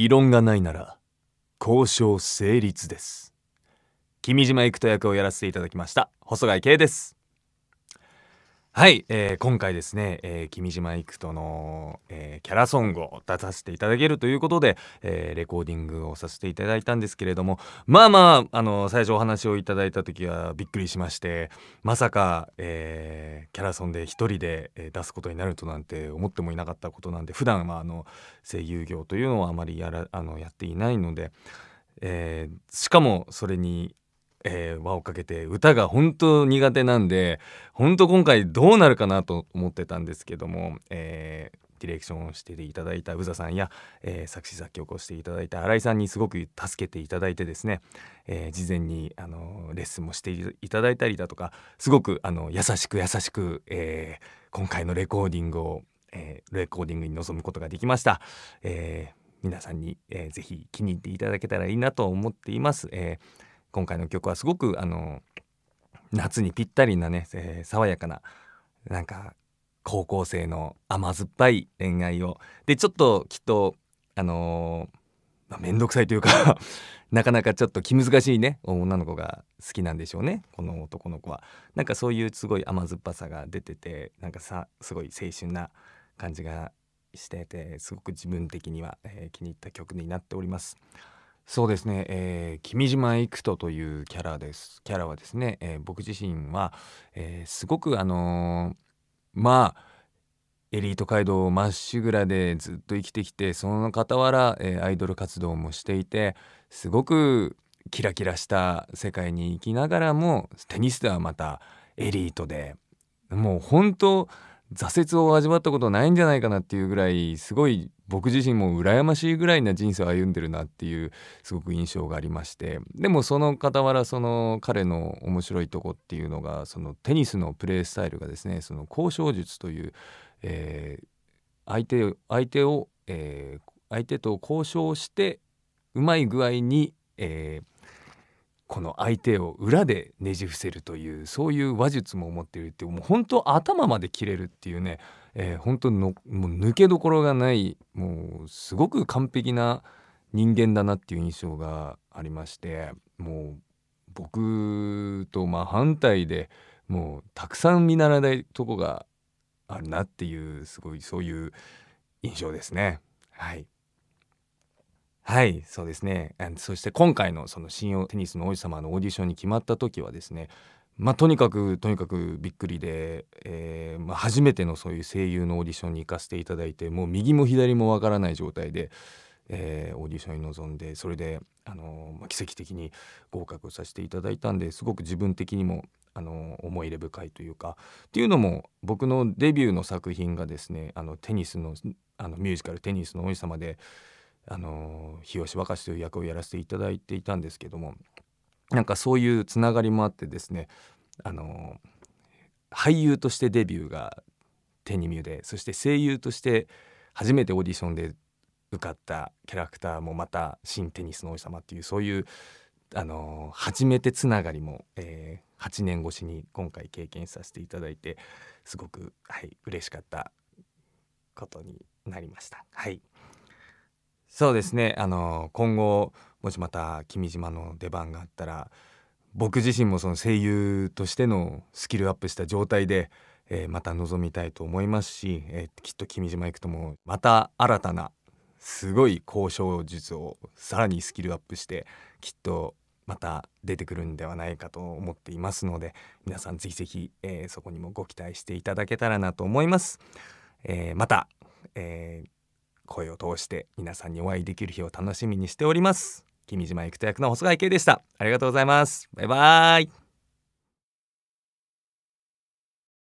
異論がないなら交渉成立です君島幾人役をやらせていただきました細貝圭ですはい、えー、今回ですね、えー、君島育人の、えー、キャラソングを出させていただけるということで、えー、レコーディングをさせていただいたんですけれどもまあまあ、あの最初お話をいただいた時はびっくりしましてまさか、えー、キャラソンで一人で、え出すことになるとなんて思ってもいなかったことなんで普段はあの声優業というのはあまりやらあのやっていないので、えー、しかもそれにえー、輪をかけて歌が本当苦手なんで本当今回どうなるかなと思ってたんですけども、えー、ディレクションをしていただいた宇佐さんや、えー、作詞作曲をしていただいた新井さんにすごく助けていただいてですね、えー、事前にあのレッスンもしていただいたりだとかすごくあの優しく優しく、えー、今回のレコーディングを、えー、レコーディングに臨むことができました。えー皆さんに、えー、ぜひ気に入っていただけたらいいなと思っています。えー、今回の曲はすごくあの夏にぴったりなね、えー、爽やかななんか高校生の甘酸っぱい恋愛をでちょっときっとあのー、まあ、めんどくさいというか なかなかちょっと気難しいね女の子が好きなんでしょうねこの男の子はなんかそういうすごい甘酸っぱさが出ててなんかさすごい青春な感じがしててすごく自分的には、えー、気に入った曲になっております。そうですね、えー、君島育人というキャラですキャラはですね、えー、僕自身は、えー、すごくあのー、まあエリート街道まっしぐらでずっと生きてきてその傍ら、えー、アイドル活動もしていてすごくキラキラした世界に生きながらもテニスではまたエリートでもう本当挫折を味わったことないんじゃないかなっていうぐらいすごい僕自身も羨ましいぐらいな人生を歩んでるなっていうすごく印象がありましてでもその傍らその彼の面白いとこっていうのがそのテニスのプレースタイルがですねその交渉術という、えー、相手相手を、えー、相手と交渉してうまい具合に、えー、この相手を裏でねじ伏せるというそういう話術も持っているっていうもう本当頭まで切れるっていうね、えー、本当のもう抜けどころがないもうすごく完璧な人間だなっていう印象がありましてもう僕と真反対でもうたくさん見習いたいとこがあるなっていうすごいそういう印象ですね。はいはいそうですねそして今回のその信用テニスの王子様のオーディションに決まった時はですねまあ、とにかくとにかくびっくりで、えーまあ、初めてのそういう声優のオーディションに行かせていただいてもう右も左もわからない状態で、えー、オーディションに臨んでそれで、あのー、ま奇跡的に合格させていただいたんですごく自分的にも、あの思い入れ深いというかっていうのも僕のデビューの作品がですねあのテニスのあのミュージカル「テニスの王子様で」であの日吉若志という役をやらせていただいていたんですけどもなんかそういうつながりもあってですねあの俳優としてデビューが手に見えでそして声優として初めてオーディションで受かったキャラクターもまた「新テニスの王子様」っていうそういうあの初めてつながりも、えー、8年越しに今回経験させていただいてすごく、はい、嬉しかったことになりました。はいそうですねあの今後もしまた君島の出番があったら僕自身もその声優としてのスキルアップした状態で、えー、また臨みたいと思いますし、えー、きっと君島行くともまた新たなすごい交渉術をさらにスキルアップしてきっとまた出てくるんではないかと思っていますので皆さんぜひぜひ、えー、そこにもご期待していただけたらなと思います。えまた、えー声を通して皆さんにお会いできる日を楽しみにしております君島行くと役の細貝圭でしたありがとうございますバイバイ